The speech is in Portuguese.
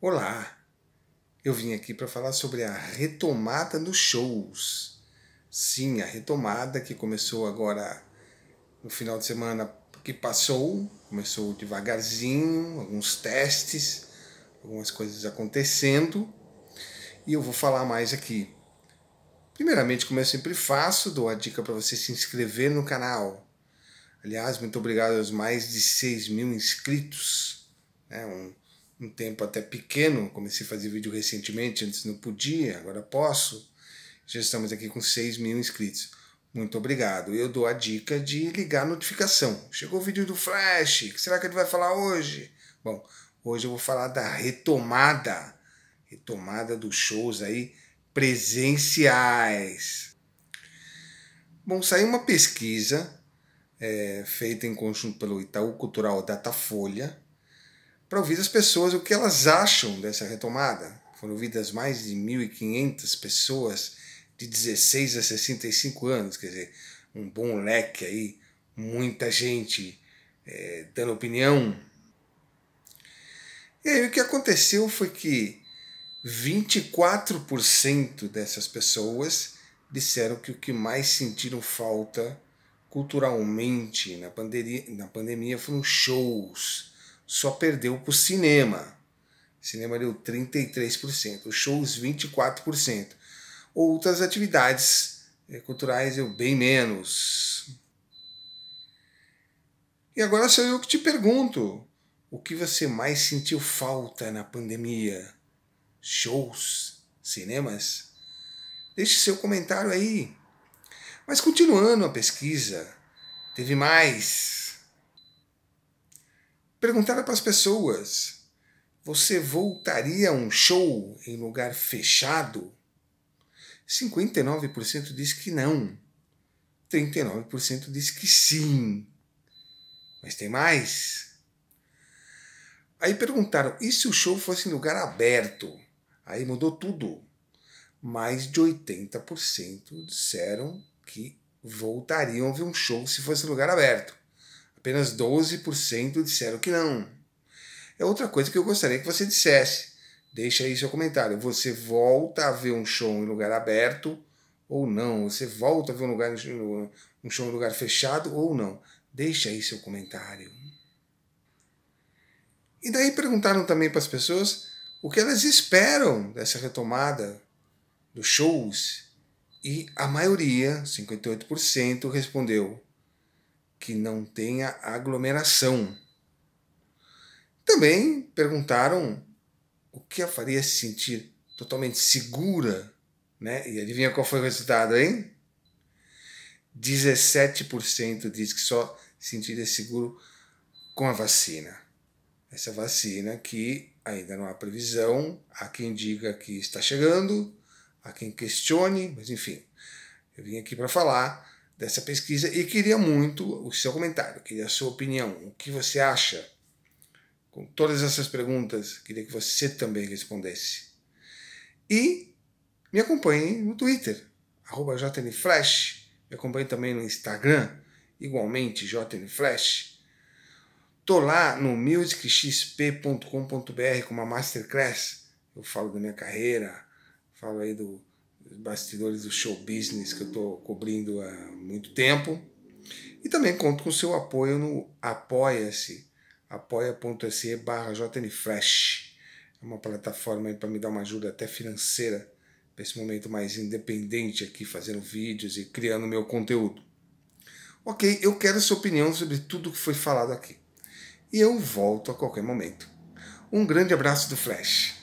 Olá! Eu vim aqui para falar sobre a retomada dos shows. Sim, a retomada que começou agora no final de semana que passou, começou devagarzinho, alguns testes, algumas coisas acontecendo, e eu vou falar mais aqui. Primeiramente, como eu sempre faço, dou a dica para você se inscrever no canal. Aliás, muito obrigado aos mais de 6 mil inscritos. É um um tempo até pequeno, comecei a fazer vídeo recentemente, antes não podia, agora posso. Já estamos aqui com 6 mil inscritos. Muito obrigado. Eu dou a dica de ligar a notificação. Chegou o vídeo do Flash, o que será que ele vai falar hoje? Bom, hoje eu vou falar da retomada, retomada dos shows aí presenciais. Bom, saiu uma pesquisa é, feita em conjunto pelo Itaú Cultural Datafolha, para ouvir as pessoas o que elas acham dessa retomada. Foram ouvidas mais de 1.500 pessoas de 16 a 65 anos, quer dizer, um bom leque aí, muita gente é, dando opinião. E aí o que aconteceu foi que 24% dessas pessoas disseram que o que mais sentiram falta culturalmente na, pandemia, na pandemia foram shows só perdeu para o cinema. cinema deu 33%, shows 24%. Outras atividades eh, culturais eu bem menos. E agora sou eu que te pergunto: o que você mais sentiu falta na pandemia? Shows? Cinemas? Deixe seu comentário aí. Mas continuando a pesquisa, teve mais. Perguntaram para as pessoas: você voltaria a um show em lugar fechado? 59% disse que não. 39% disse que sim. Mas tem mais. Aí perguntaram: e se o show fosse em lugar aberto? Aí mudou tudo. Mais de 80% disseram que voltariam a ver um show se fosse em lugar aberto. Apenas 12% disseram que não. É outra coisa que eu gostaria que você dissesse. Deixa aí seu comentário. Você volta a ver um show em lugar aberto ou não? Você volta a ver um, lugar, um show em lugar fechado ou não? Deixa aí seu comentário. E daí perguntaram também para as pessoas o que elas esperam dessa retomada dos shows. E a maioria, 58%, respondeu que não tenha aglomeração. Também perguntaram o que a faria se sentir totalmente segura, né? E adivinha qual foi o resultado, hein? 17% diz que só sentiria seguro com a vacina. Essa vacina que ainda não há previsão, há quem diga que está chegando, há quem questione, mas enfim, eu vim aqui para falar dessa pesquisa e queria muito o seu comentário, queria a sua opinião, o que você acha. Com todas essas perguntas, queria que você também respondesse. E me acompanhe no Twitter, arroba JNFlash, me acompanhe também no Instagram, igualmente JNFlash. Tô lá no musicxp.com.br com uma masterclass. Eu falo da minha carreira, falo aí do bastidores do show business que eu estou cobrindo há muito tempo. E também conto com seu apoio no apoia-se, apoia.se barra jnfresh. É uma plataforma para me dar uma ajuda até financeira para esse momento mais independente aqui, fazendo vídeos e criando meu conteúdo. Ok, eu quero sua opinião sobre tudo que foi falado aqui. E eu volto a qualquer momento. Um grande abraço do Flash.